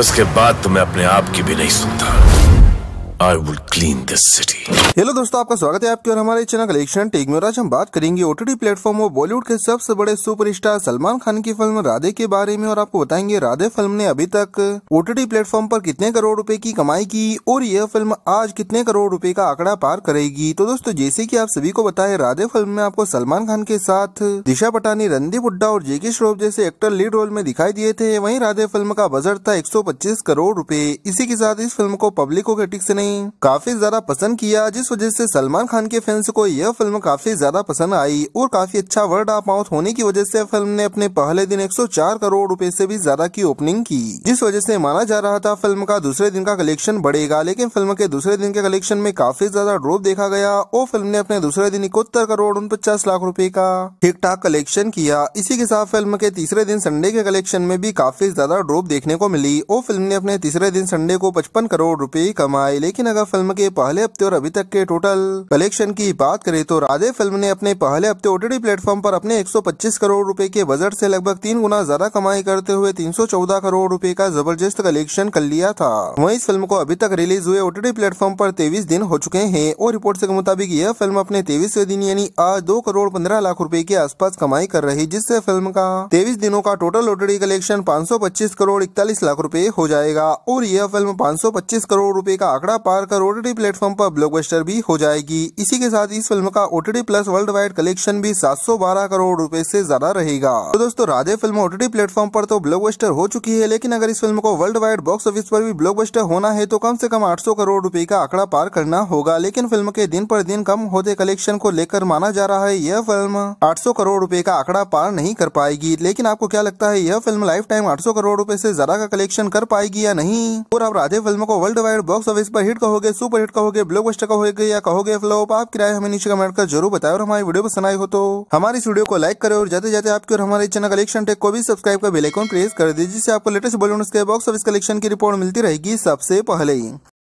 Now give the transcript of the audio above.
उसके बाद तो मैं अपने आप की भी नहीं सुनता I would clean this city hello दोस्तों आपका स्वागत है आपके और हमारे चैनल कलेक्शन टेक में आज हम बात करेंगे ओटीटी प्लेटफॉर्म और बॉलीवुड के सबसे बड़े सुपरस्टार सलमान खान की फिल्म राधे के बारे में और आपको बताएंगे राधे फिल्म ने अभी तक ओटीटी प्लेटफॉर्म पर कितने करोड़ रूपए की कमाई की और यह फिल्म आज कितने करोड़ रूपए का आंकड़ा पार करेगी तो दोस्तों जैसे की आप सभी को बताए राधे फिल्म में आपको सलमान खान के साथ दिशा पटानी रणदीप हुड्डा और जेके श्रोफ जैसे एक्टर लीड रोल में दिखाई दिए थे वही राधे फिल्म का बजट था एक करोड़ रूपए इसी के साथ इस फिल्म को पब्लिक को क्रिटिक्स ने ने काफी ज्यादा पसंद किया जिस वजह से सलमान खान के फैंस को यह फिल्म काफी ज्यादा पसंद आई और काफी अच्छा वर्ड ऑफ माउथ होने की वजह से फिल्म ने अपने पहले दिन 104 करोड़ रुपए से भी ज्यादा की ओपनिंग की जिस वजह से माना जा रहा था फिल्म का दूसरे दिन का कलेक्शन बढ़ेगा लेकिन फिल्म के दूसरे दिन के कलेक्शन में काफी ज्यादा ड्रॉप देखा गया और फिल्म ने अपने दूसरे दिन इकहत्तर करोड़ उनपचास लाख रूपए का ठीक ठाक कलेक्शन किया इसी के साथ फिल्म के तीसरे दिन संडे के कलेक्शन में भी काफी ज्यादा ड्रोप देखने को मिली और फिल्म ने अपने तीसरे दिन संडे को पचपन करोड़ रूपए कमाए लेकिन लेकिन अगर फिल्म के पहले हफ्ते और अभी तक के टोटल कलेक्शन की बात करें तो राधे फिल्म ने अपने पहले हफ्ते ओटीडी प्लेटफॉर्म पर अपने 125 करोड़ रुपए के बजट से लगभग तीन गुना ज्यादा कमाई करते हुए 314 करोड़ रुपए का जबरदस्त कलेक्शन कर लिया था वहीं इस फिल्म को अभी तक रिलीज हुए ओटीडी प्लेटफॉर्म पर तेईस दिन हो चुके हैं और रिपोर्ट के मुताबिक यह फिल्म अपने तेईस दिन यानी आज दो करोड़ पंद्रह लाख रूपए के आसपास कमाई कर रही जिससे फिल्म का तेईस दिनों का टोटल ओटीडी कलेक्शन 525 करोड़ इकतालीस लाख रूपए हो जाएगा और यह फिल्म 525 करोड़ रूपए का आंकड़ा पार कर ओटीटी प्लेटफॉर्म पर ब्लॉकबस्टर भी हो जाएगी इसी के साथ इस फिल्म का OTT plus worldwide collection भी 712 करोड़ रुपए से ज्यादा रहेगा तो दोस्तों राधे फिल्म ओटीटी प्लेटफॉर्म पर तो ब्लॉकबस्टर हो चुकी है लेकिन अगर इस फिल्म को वर्ल्ड वाइड बॉक्स ऑफिस पर भी ब्लॉकबस्टर होना है तो कम ऐसी कम आठ करोड़ रूपए का आंकड़ा पार करना होगा लेकिन फिल्म के दिन आरोप दिन कम होते कलेक्शन को लेकर माना जा रहा है यह फिल्म आठ करोड़ रूपए का आंकड़ा पार नहीं कर पाएगी लेकिन आपको क्या लगता है यह फिल्म लाइफ टाइम आठ करोड़ रूपए ऐसी ज्यादा का कलेक्शन कर पाएगी या नहीं और अब राधे फिल्म को वर्ल्ड वाइड बॉक्स ऑफिस पर हिट हिट कहोगे सुपर हिट कहोगे ब्लॉकबस्टर कहोगे या कहोगे फ्लॉप आप किराए हमें नीचे कमेंट कर जरूर बताए और हमारी वीडियो पसंद आई हो तो हमारी इस वीडियो को लाइक करें और जाते जाते आपके और हमारे चैनल कलेक्शन टेक को भी सब्सक्राइब कर बेलाइकॉन प्रेस कर दीजिए जिससे आपको लेटेस्ट बॉलीवुड के बॉक्स ऑफिस कलेक्शन की रिपोर्ट मिलती रहेगी सबसे पहले